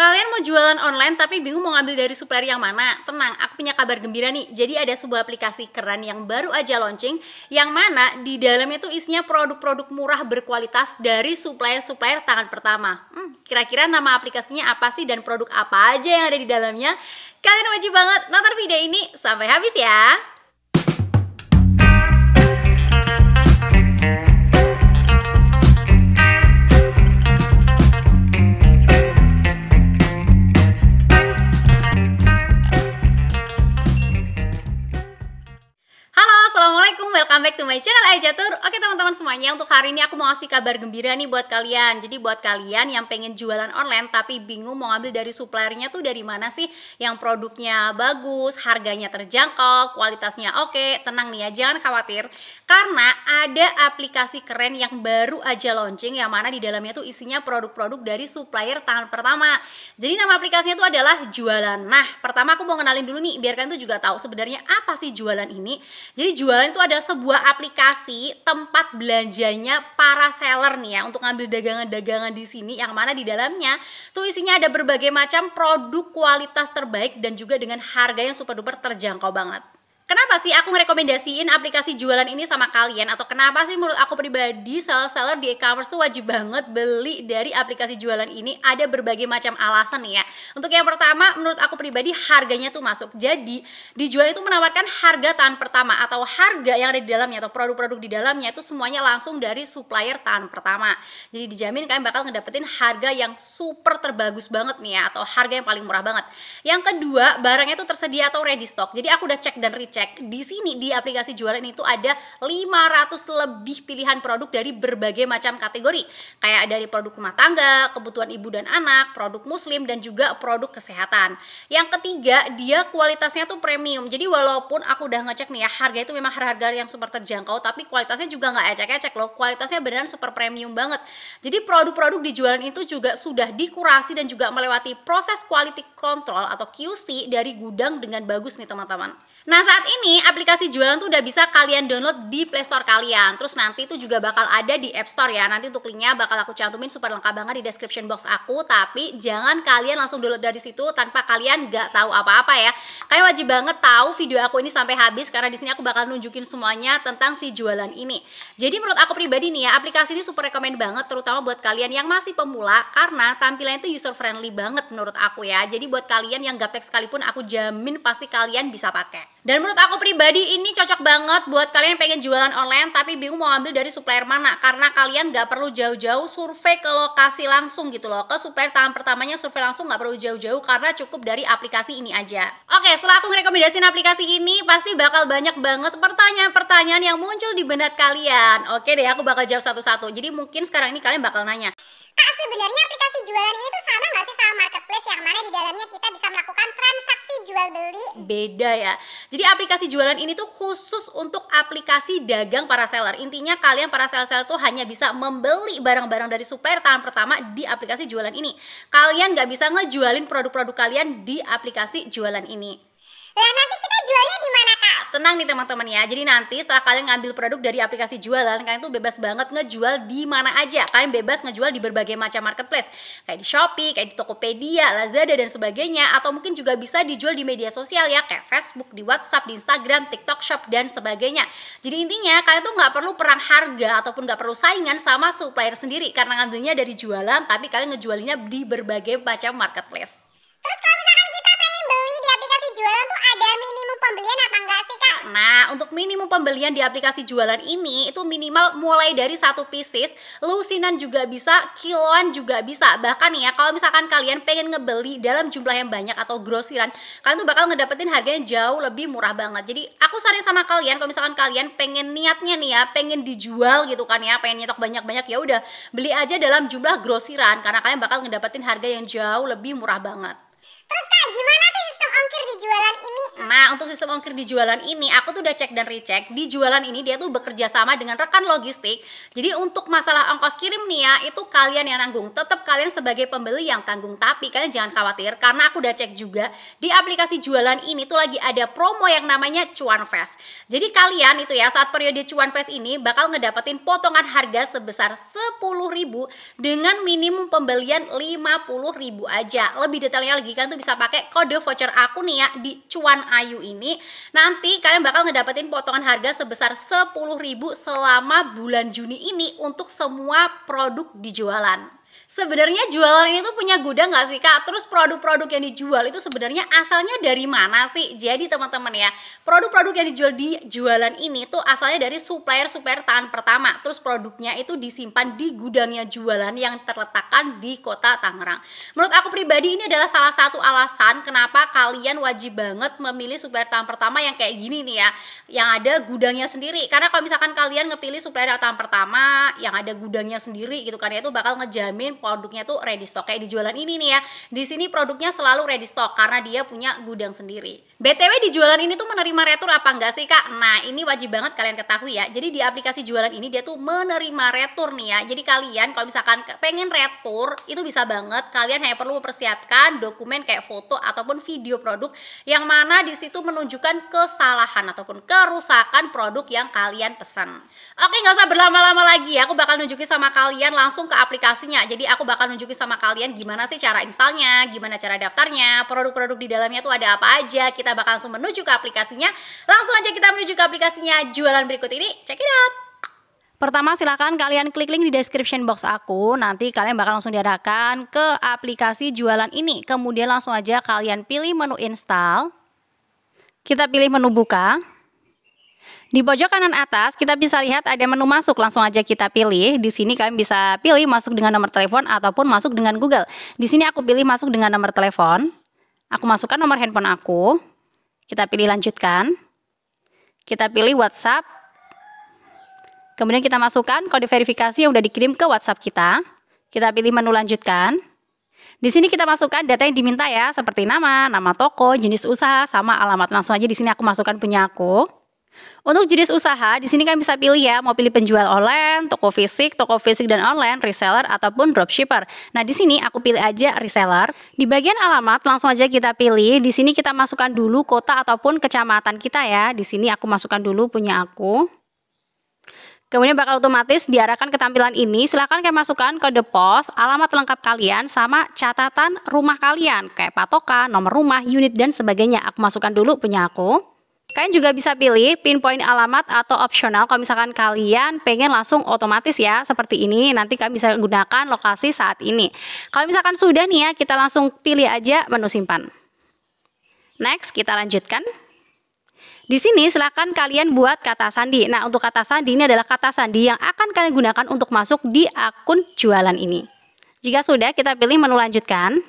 Kalian mau jualan online tapi bingung mau ngambil dari supplier yang mana? Tenang, aku punya kabar gembira nih. Jadi ada sebuah aplikasi keren yang baru aja launching yang mana di dalamnya tuh isinya produk-produk murah berkualitas dari supplier-supplier tangan pertama. Hmm, kira-kira nama aplikasinya apa sih dan produk apa aja yang ada di dalamnya? Kalian wajib banget nonton video ini sampai habis ya. semuanya untuk hari ini aku mau kasih kabar gembira nih buat kalian Jadi buat kalian yang pengen jualan online tapi bingung mau ambil dari suppliernya tuh dari mana sih Yang produknya bagus, harganya terjangkau, kualitasnya oke Tenang nih ya, jangan khawatir Karena ada aplikasi keren yang baru aja launching Yang mana di dalamnya tuh isinya produk-produk dari supplier tangan pertama Jadi nama aplikasinya tuh adalah Jualan Nah pertama aku mau kenalin dulu nih biarkan tuh juga tahu sebenarnya apa sih jualan ini Jadi jualan itu adalah sebuah aplikasi tempat belanja belanjanya para seller nih ya untuk ngambil dagangan-dagangan di sini yang mana di dalamnya tuh isinya ada berbagai macam produk kualitas terbaik dan juga dengan harga yang super duper terjangkau banget. Kenapa sih aku ngerekomendasiin aplikasi jualan ini sama kalian? Atau kenapa sih menurut aku pribadi seller-seller di e-commerce tuh wajib banget beli dari aplikasi jualan ini? Ada berbagai macam alasan nih ya. Untuk yang pertama, menurut aku pribadi harganya tuh masuk. Jadi, dijual itu menawarkan harga tahan pertama atau harga yang ada di dalamnya atau produk-produk di dalamnya itu semuanya langsung dari supplier tahan pertama. Jadi dijamin kalian bakal ngedapetin harga yang super terbagus banget nih ya atau harga yang paling murah banget. Yang kedua, barangnya tuh tersedia atau ready stock. Jadi aku udah cek dan recheck cek di sini di aplikasi jualan itu ada 500 lebih pilihan produk dari berbagai macam kategori kayak dari produk rumah tangga, kebutuhan ibu dan anak, produk muslim dan juga produk kesehatan. Yang ketiga, dia kualitasnya tuh premium. Jadi walaupun aku udah ngecek nih ya, harga itu memang harga yang super terjangkau tapi kualitasnya juga nggak ecek-ecek loh. Kualitasnya beneran super premium banget. Jadi produk-produk di jualan itu juga sudah dikurasi dan juga melewati proses quality control atau QC dari gudang dengan bagus nih teman-teman. Nah, saat ini aplikasi jualan tuh udah bisa kalian download di Play Store kalian. Terus nanti itu juga bakal ada di App Store ya. Nanti untuk linknya bakal aku cantumin super lengkap banget di description box aku. Tapi jangan kalian langsung download dari situ tanpa kalian nggak tahu apa-apa ya. Kalian wajib banget tahu video aku ini sampai habis karena di sini aku bakal nunjukin semuanya tentang si jualan ini. Jadi menurut aku pribadi nih ya, aplikasi ini super rekomend banget terutama buat kalian yang masih pemula karena tampilannya itu user friendly banget menurut aku ya. Jadi buat kalian yang gaptek sekalipun aku jamin pasti kalian bisa pakai. Dan menurut aku pribadi ini cocok banget buat kalian yang pengen jualan online tapi bingung mau ambil dari supplier mana karena kalian gak perlu jauh-jauh survei ke lokasi langsung gitu loh ke supplier tahap pertamanya survei langsung gak perlu jauh-jauh karena cukup dari aplikasi ini aja. Oke, setelah aku ngerekomendasiin aplikasi ini pasti bakal banyak banget pertanyaan-pertanyaan yang muncul di benak kalian. Oke deh, aku bakal jawab satu-satu. Jadi mungkin sekarang ini kalian bakal nanya, Kak sebenarnya aplikasi jualan ini tuh sama gak sih sama marketplace yang mana di dalamnya kita bisa melakukan transaksi jual beli? Beda ya. Jadi aplikasi aplikasi jualan ini tuh khusus untuk aplikasi dagang para seller. Intinya kalian para seller-seller tuh hanya bisa membeli barang-barang dari supplier tangan pertama di aplikasi jualan ini. Kalian nggak bisa ngejualin produk-produk kalian di aplikasi jualan ini. Lah nanti kita jualnya di mana? tenang nih teman-teman ya. Jadi nanti setelah kalian ngambil produk dari aplikasi jualan, kalian tuh bebas banget ngejual di mana aja. Kalian bebas ngejual di berbagai macam marketplace. Kayak di Shopee, kayak di Tokopedia, Lazada, dan sebagainya. Atau mungkin juga bisa dijual di media sosial ya, kayak Facebook, di WhatsApp, di Instagram, TikTok Shop, dan sebagainya. Jadi intinya kalian tuh nggak perlu perang harga ataupun nggak perlu saingan sama supplier sendiri karena ngambilnya dari jualan, tapi kalian ngejualnya di berbagai macam marketplace jualan tuh ada minimum pembelian apa enggak sih kak? Nah untuk minimum pembelian di aplikasi jualan ini itu minimal mulai dari satu pieces, lusinan juga bisa, kiloan juga bisa. Bahkan ya kalau misalkan kalian pengen ngebeli dalam jumlah yang banyak atau grosiran, kalian tuh bakal ngedapetin harganya jauh lebih murah banget. Jadi aku saran sama kalian kalau misalkan kalian pengen niatnya nih ya, pengen dijual gitu kan ya, pengen nyetok banyak-banyak ya udah beli aja dalam jumlah grosiran karena kalian bakal ngedapetin harga yang jauh lebih murah banget. Nah, untuk sistem ongkir di jualan ini, aku tuh udah cek dan recheck. Di jualan ini dia tuh bekerja sama dengan rekan logistik. Jadi untuk masalah ongkos kirim nih ya, itu kalian yang nanggung. Tetap kalian sebagai pembeli yang tanggung. Tapi kalian jangan khawatir karena aku udah cek juga di aplikasi jualan ini tuh lagi ada promo yang namanya Cuan Fest. Jadi kalian itu ya saat periode Cuan Fest ini bakal ngedapetin potongan harga sebesar 10.000 dengan minimum pembelian 50.000 aja. Lebih detailnya lagi kan tuh bisa pakai kode voucher aku nih ya di Cuan Ayu ini nanti kalian bakal ngedapetin potongan harga sebesar 10.000 selama bulan Juni ini untuk semua produk dijualan sebenarnya jualan ini tuh punya gudang gak sih kak? Terus produk-produk yang dijual itu sebenarnya asalnya dari mana sih? Jadi teman-teman ya, produk-produk yang dijual di jualan ini tuh asalnya dari supplier-supplier tangan pertama. Terus produknya itu disimpan di gudangnya jualan yang terletakkan di kota Tangerang. Menurut aku pribadi ini adalah salah satu alasan kenapa kalian wajib banget memilih supplier tangan pertama yang kayak gini nih ya, yang ada gudangnya sendiri. Karena kalau misalkan kalian ngepilih supplier tangan pertama yang ada gudangnya sendiri gitu kan ya itu bakal ngejamin produknya tuh ready stock kayak di jualan ini nih ya di sini produknya selalu ready stock karena dia punya gudang sendiri BTW di jualan ini tuh menerima retur apa enggak sih kak? Nah ini wajib banget kalian ketahui ya jadi di aplikasi jualan ini dia tuh menerima retur nih ya jadi kalian kalau misalkan pengen retur itu bisa banget kalian hanya perlu mempersiapkan dokumen kayak foto ataupun video produk yang mana di situ menunjukkan kesalahan ataupun kerusakan produk yang kalian pesan oke nggak usah berlama-lama lagi ya aku bakal nunjukin sama kalian langsung ke aplikasinya jadi aku bakal nunjukin sama kalian gimana sih cara installnya, gimana cara daftarnya, produk-produk di dalamnya tuh ada apa aja. Kita bakal langsung menuju ke aplikasinya. Langsung aja kita menuju ke aplikasinya jualan berikut ini. Check it out. Pertama silahkan kalian klik link di description box aku Nanti kalian bakal langsung diarahkan ke aplikasi jualan ini Kemudian langsung aja kalian pilih menu install Kita pilih menu buka di pojok kanan atas kita bisa lihat ada menu masuk, langsung aja kita pilih. Di sini kalian bisa pilih masuk dengan nomor telepon ataupun masuk dengan Google. Di sini aku pilih masuk dengan nomor telepon. Aku masukkan nomor handphone aku. Kita pilih lanjutkan. Kita pilih WhatsApp. Kemudian kita masukkan kode verifikasi yang sudah dikirim ke WhatsApp kita. Kita pilih menu lanjutkan. Di sini kita masukkan data yang diminta ya, seperti nama, nama toko, jenis usaha, sama alamat. Langsung aja di sini aku masukkan punya aku. Untuk jenis usaha, di sini kalian bisa pilih ya, mau pilih penjual online, toko fisik, toko fisik dan online, reseller ataupun dropshipper. Nah, di sini aku pilih aja reseller. Di bagian alamat langsung aja kita pilih. Di sini kita masukkan dulu kota ataupun kecamatan kita ya. Di sini aku masukkan dulu punya aku. Kemudian bakal otomatis diarahkan ke tampilan ini. Silahkan kalian masukkan kode pos, alamat lengkap kalian, sama catatan rumah kalian. Kayak patokan, nomor rumah, unit, dan sebagainya. Aku masukkan dulu punya aku. Kalian juga bisa pilih pinpoint alamat atau opsional kalau misalkan kalian pengen langsung otomatis ya seperti ini nanti kalian bisa gunakan lokasi saat ini. Kalau misalkan sudah nih ya kita langsung pilih aja menu simpan. Next kita lanjutkan. Di sini silahkan kalian buat kata sandi. Nah untuk kata sandi ini adalah kata sandi yang akan kalian gunakan untuk masuk di akun jualan ini. Jika sudah kita pilih menu lanjutkan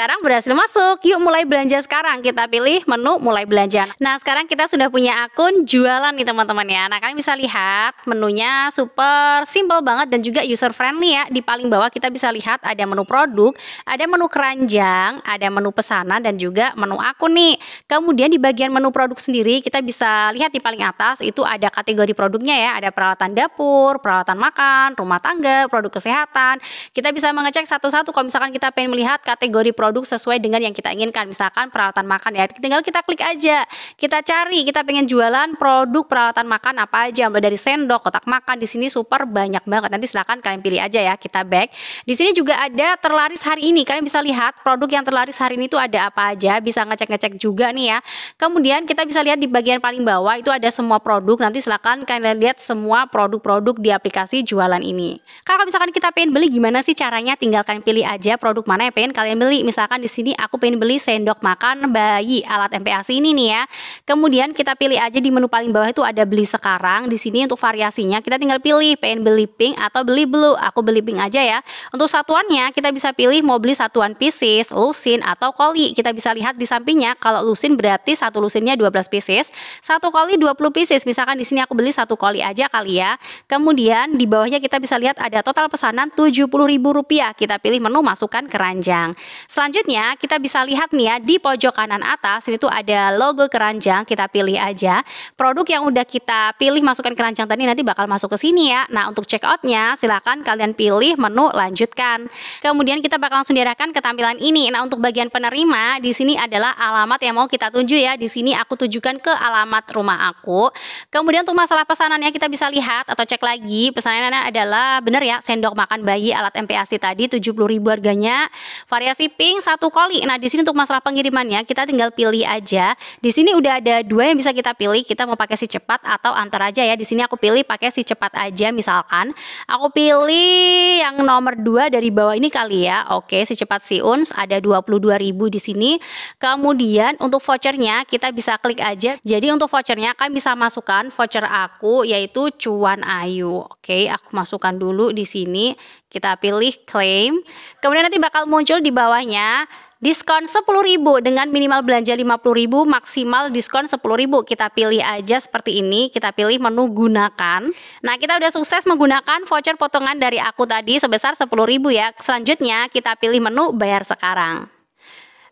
sekarang berhasil masuk. Yuk mulai belanja sekarang. Kita pilih menu mulai belanja. Nah, sekarang kita sudah punya akun jualan nih teman-teman ya. Nah, kalian bisa lihat menunya super simple banget dan juga user friendly ya. Di paling bawah kita bisa lihat ada menu produk, ada menu keranjang, ada menu pesanan dan juga menu akun nih. Kemudian di bagian menu produk sendiri kita bisa lihat di paling atas itu ada kategori produknya ya. Ada peralatan dapur, peralatan makan, rumah tangga, produk kesehatan. Kita bisa mengecek satu-satu kalau misalkan kita pengen melihat kategori produk produk sesuai dengan yang kita inginkan. Misalkan peralatan makan ya, tinggal kita klik aja. Kita cari, kita pengen jualan produk peralatan makan apa aja, mulai dari sendok, kotak makan di sini super banyak banget. Nanti silahkan kalian pilih aja ya, kita back. Di sini juga ada terlaris hari ini. Kalian bisa lihat produk yang terlaris hari ini itu ada apa aja, bisa ngecek-ngecek juga nih ya. Kemudian kita bisa lihat di bagian paling bawah itu ada semua produk. Nanti silahkan kalian lihat semua produk-produk di aplikasi jualan ini. Kalau misalkan kita pengen beli gimana sih caranya? Tinggal kalian pilih aja produk mana yang pengen kalian beli misalkan di sini aku pengen beli sendok makan bayi alat MPASI ini nih ya. Kemudian kita pilih aja di menu paling bawah itu ada beli sekarang. Di sini untuk variasinya kita tinggal pilih pengen beli pink atau beli blue. Aku beli pink aja ya. Untuk satuannya kita bisa pilih mau beli satuan pieces, lusin atau koli. Kita bisa lihat di sampingnya kalau lusin berarti satu lusinnya 12 pieces, satu koli 20 pieces. Misalkan di sini aku beli satu koli aja kali ya. Kemudian di bawahnya kita bisa lihat ada total pesanan rp rupiah Kita pilih menu masukkan keranjang. Selanjutnya kita bisa lihat nih ya di pojok kanan atas itu ada logo keranjang, kita pilih aja. Produk yang udah kita pilih masukkan keranjang tadi nanti bakal masuk ke sini ya. Nah, untuk check outnya silakan kalian pilih menu lanjutkan. Kemudian kita bakal langsung diarahkan ke tampilan ini. Nah, untuk bagian penerima di sini adalah alamat yang mau kita tuju ya. Di sini aku tujukan ke alamat rumah aku. Kemudian untuk masalah pesanannya kita bisa lihat atau cek lagi. Pesanannya adalah benar ya sendok makan bayi alat MPASI tadi ribu harganya. Variasi pink packing satu koli. Nah, di sini untuk masalah pengirimannya kita tinggal pilih aja. Di sini udah ada dua yang bisa kita pilih. Kita mau pakai si cepat atau antar aja ya. Di sini aku pilih pakai si cepat aja misalkan. Aku pilih yang nomor dua dari bawah ini kali ya. Oke, si cepat si uns ada 22.000 di sini. Kemudian untuk vouchernya kita bisa klik aja. Jadi untuk vouchernya kan bisa masukkan voucher aku yaitu Cuan Ayu. Oke, aku masukkan dulu di sini. Kita pilih claim. Kemudian nanti bakal muncul di bawahnya diskon 10.000 dengan minimal belanja 50.000, maksimal diskon 10.000. Kita pilih aja seperti ini, kita pilih menu gunakan. Nah, kita udah sukses menggunakan voucher potongan dari aku tadi sebesar 10.000 ya. Selanjutnya kita pilih menu bayar sekarang.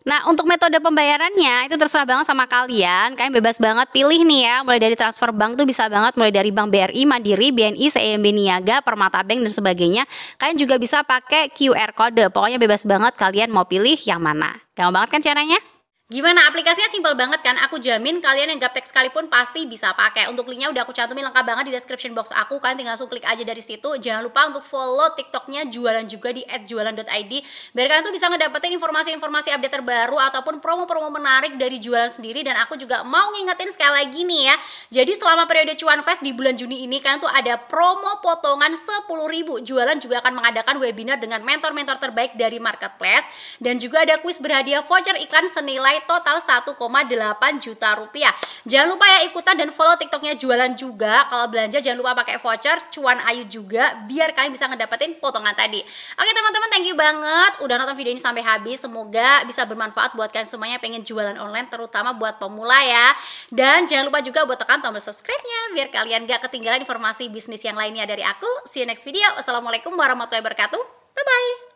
Nah, untuk metode pembayarannya itu terserah banget sama kalian. Kalian bebas banget pilih nih ya. Mulai dari transfer bank tuh bisa banget mulai dari Bank BRI, Mandiri, BNI, CIMB Niaga, Permata Bank dan sebagainya. Kalian juga bisa pakai QR code. Pokoknya bebas banget kalian mau pilih yang mana. Gampang banget kan caranya? Gimana aplikasinya simpel banget kan? Aku jamin kalian yang gaptek sekalipun pasti bisa pakai. Untuk linknya udah aku cantumin lengkap banget di description box aku. kan tinggal langsung klik aja dari situ. Jangan lupa untuk follow TikToknya jualan juga di @jualan.id. Biar kalian tuh bisa ngedapetin informasi-informasi update terbaru ataupun promo-promo menarik dari jualan sendiri. Dan aku juga mau ngingetin sekali lagi nih ya. Jadi selama periode cuan fest di bulan Juni ini kalian tuh ada promo potongan ribu Jualan juga akan mengadakan webinar dengan mentor-mentor terbaik dari marketplace. Dan juga ada kuis berhadiah voucher iklan senilai total 1,8 juta rupiah. Jangan lupa ya ikutan dan follow TikToknya jualan juga. Kalau belanja jangan lupa pakai voucher cuan ayu juga biar kalian bisa ngedapetin potongan tadi. Oke teman-teman, thank you banget udah nonton video ini sampai habis. Semoga bisa bermanfaat buat kalian semuanya pengen jualan online terutama buat pemula ya. Dan jangan lupa juga buat tekan tombol subscribe-nya biar kalian gak ketinggalan informasi bisnis yang lainnya dari aku. See you next video. Wassalamualaikum warahmatullahi wabarakatuh. Bye-bye.